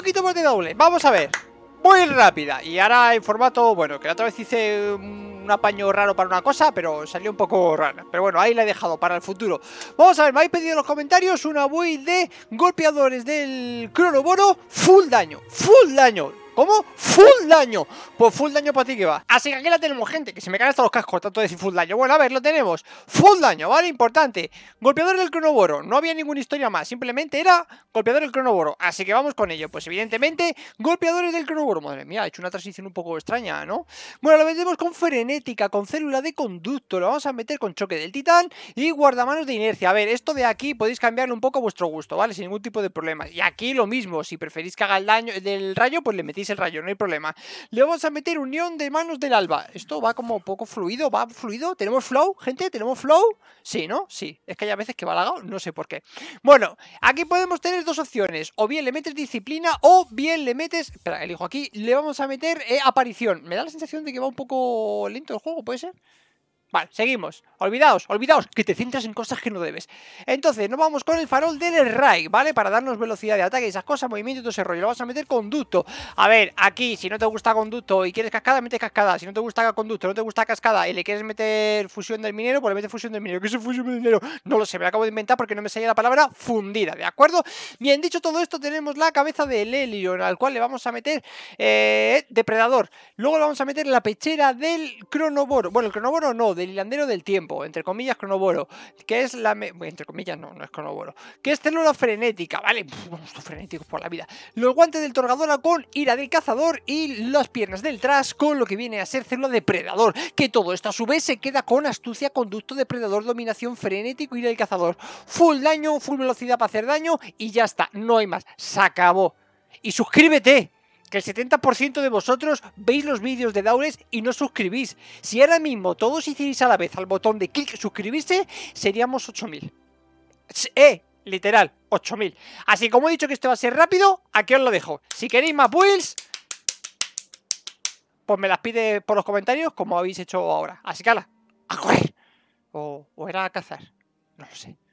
poquito más de doble. Vamos a ver. Muy rápida. Y ahora en formato, bueno, que la otra vez hice un apaño raro para una cosa, pero salió un poco rara. Pero bueno, ahí la he dejado para el futuro. Vamos a ver, me habéis pedido en los comentarios una build de golpeadores del cronoboro full daño. Full daño. ¿Cómo? Full daño. Pues full daño para ti que va. Así que aquí la tenemos, gente. Que se me caen hasta los cascos, tanto de decir full daño. Bueno, a ver, lo tenemos. Full daño, ¿vale? Importante. Golpeador del cronoboro. No había ninguna historia más. Simplemente era golpeador del cronoboro. Así que vamos con ello. Pues evidentemente, golpeadores del cronoboro. Madre mía, he hecho una transición un poco extraña, ¿no? Bueno, lo metemos con frenética, con célula de conducto. Lo vamos a meter con choque del titán y guardamanos de inercia. A ver, esto de aquí podéis cambiarlo un poco a vuestro gusto, ¿vale? Sin ningún tipo de problema. Y aquí lo mismo. Si preferís que haga el daño del rayo, pues le metéis el rayo, no hay problema. Le vamos a meter unión de manos del alba. Esto va como poco fluido, va fluido. ¿Tenemos flow, gente? ¿Tenemos flow? Sí, ¿no? Sí. Es que hay veces que va lagado, no sé por qué. Bueno, aquí podemos tener dos opciones. O bien le metes disciplina o bien le metes... Espera, elijo aquí. Le vamos a meter eh, aparición. Me da la sensación de que va un poco lento el juego, ¿puede ser? Vale, seguimos. Olvidaos, olvidaos, que te centras en cosas que no debes. Entonces, nos vamos con el farol del Rai, ¿vale? Para darnos velocidad de ataque y esas cosas, movimiento y todo ese rollo. Lo vamos a meter conducto. A ver, aquí, si no te gusta conducto y quieres cascada, metes cascada. Si no te gusta conducto, no te gusta cascada y le quieres meter fusión del minero, pues le metes fusión del minero. ¿Qué es fusión del minero? No lo sé, me lo acabo de inventar porque no me salía la palabra fundida, ¿de acuerdo? Bien, dicho todo esto, tenemos la cabeza del en al cual le vamos a meter eh, depredador. Luego le vamos a meter la pechera del cronoboro. Bueno, el cronoboro no, del hilandero del tiempo, entre comillas Cronoboro, que es la... entre comillas no, no es Cronoboro, que es célula frenética, ¿vale? Vamos frenéticos por la vida. Los guantes del Torgadora con ira del cazador y las piernas del tras con lo que viene a ser célula depredador, que todo esto a su vez se queda con astucia, conducto, depredador, dominación, frenético, ira del cazador. Full daño, full velocidad para hacer daño y ya está, no hay más, se acabó. Y suscríbete que el 70% de vosotros veis los vídeos de Daures y no suscribís. Si ahora mismo todos hicierais a la vez al botón de clic suscribirse, seríamos 8000. Eh, literal, 8000. Así como he dicho que esto va a ser rápido, aquí os lo dejo. Si queréis más builds, pues me las pide por los comentarios como habéis hecho ahora. Así que ala, a correr. o era a cazar, no lo sé.